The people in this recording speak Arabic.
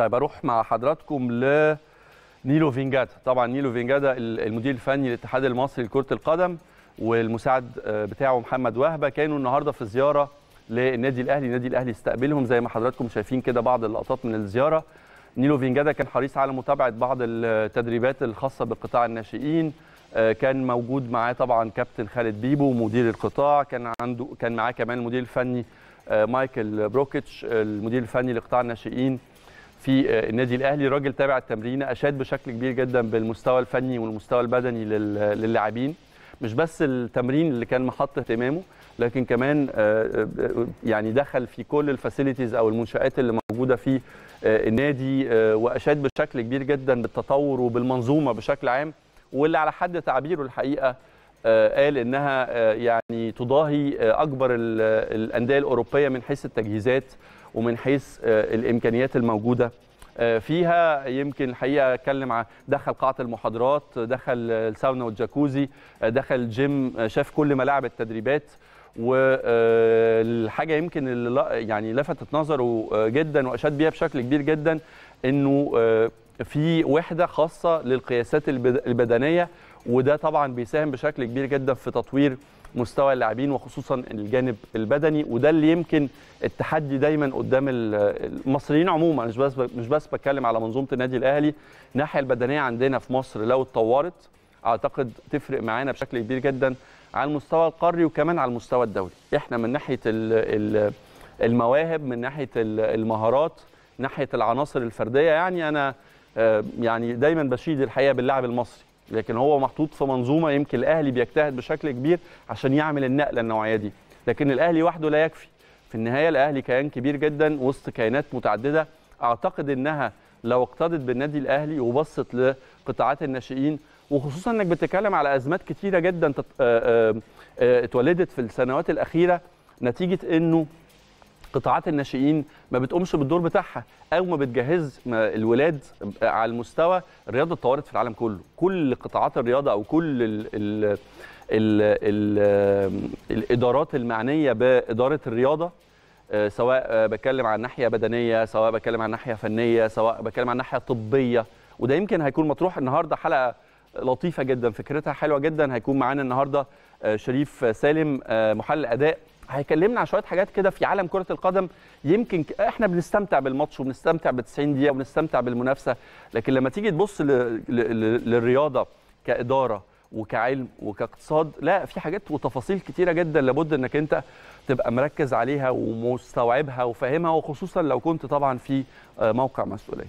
طيب اروح مع حضراتكم ل نيلو فينجادا طبعا نيلو فينجادا المدير الفني للاتحاد المصري لكره القدم والمساعد بتاعه محمد وهبه كانوا النهارده في زياره للنادي الاهلي النادي الاهلي استقبلهم زي ما حضراتكم شايفين كده بعض اللقطات من الزياره نيلو فينجادا كان حريص على متابعه بعض التدريبات الخاصه بقطاع الناشئين آه، كان موجود معاه طبعا كابتن خالد بيبو مدير القطاع كان عنده كان معاه كمان المدير الفني آه، مايكل بروكيتش المدير الفني لقطاع الناشئين في آه، النادي الاهلي راجل تابع التمرين اشاد بشكل كبير جدا بالمستوى الفني والمستوى البدني للاعبين مش بس التمرين اللي كان محط اهتمامه لكن كمان آه، آه، يعني دخل في كل الفاسيلتيز او المنشات اللي موجوده في النادي واشاد بشكل كبير جدا بالتطور وبالمنظومه بشكل عام واللي على حد تعبيره الحقيقه آه، قال انها آه، يعني تضاهي آه، اكبر الانديه الاوروبيه من حيث التجهيزات ومن حيث الامكانيات الموجوده فيها يمكن الحقيقه اتكلم عن دخل قاعه المحاضرات دخل الساونا والجاكوزي دخل جيم شاف كل ملاعب التدريبات والحاجه يمكن اللي يعني لفتت نظره جدا واشاد بيها بشكل كبير جدا انه في وحده خاصه للقياسات البدنيه وده طبعا بيساهم بشكل كبير جدا في تطوير مستوى اللاعبين وخصوصا الجانب البدني وده اللي يمكن التحدي دايما قدام المصريين عموما مش بس مش بس بتكلم على منظومه النادي الاهلي الناحيه البدنيه عندنا في مصر لو اتطورت اعتقد تفرق معانا بشكل كبير جدا على المستوى القاري وكمان على المستوى الدولي احنا من ناحيه المواهب من ناحيه المهارات ناحيه العناصر الفرديه يعني انا آه، يعني دايما بشيد الحقيقه باللاعب المصري لكن هو محطوط في منظومه يمكن الاهلي بيجتهد بشكل كبير عشان يعمل النقله النوعيه دي لكن الاهلي وحده لا يكفي في النهايه الاهلي كيان كبير جدا وسط كيانات متعدده اعتقد انها لو اقتدت بالنادي الاهلي وبصت لقطاعات الناشئين وخصوصا انك بتتكلم على ازمات كتيره جدا آه، آه، آه، اتولدت في السنوات الاخيره نتيجه انه قطاعات الناشئين ما بتقومش بالدور بتاعها او ما بتجهز الولاد على المستوى الرياضه اتطورت في العالم كله كل قطاعات الرياضه او كل ال ال ال ال الادارات المعنيه باداره الرياضه آه، سواء بتكلم عن ناحيه بدنيه سواء بتكلم عن ناحيه فنيه سواء بتكلم عن ناحيه طبيه وده يمكن هيكون مطروح النهارده حلقه لطيفه جدا فكرتها حلوه جدا هيكون معانا النهارده آه، شريف سالم آه، محلل اداء هيكلمنا عن شويه حاجات كده في عالم كره القدم يمكن احنا بنستمتع بالماتش وبنستمتع ب 90 دقيقه وبنستمتع بالمنافسه لكن لما تيجي تبص للرياضه كاداره وكعلم وكاقتصاد لا في حاجات وتفاصيل كتيره جدا لابد انك انت تبقى مركز عليها ومستوعبها وفاهمها وخصوصا لو كنت طبعا في آه، موقع مسؤوليه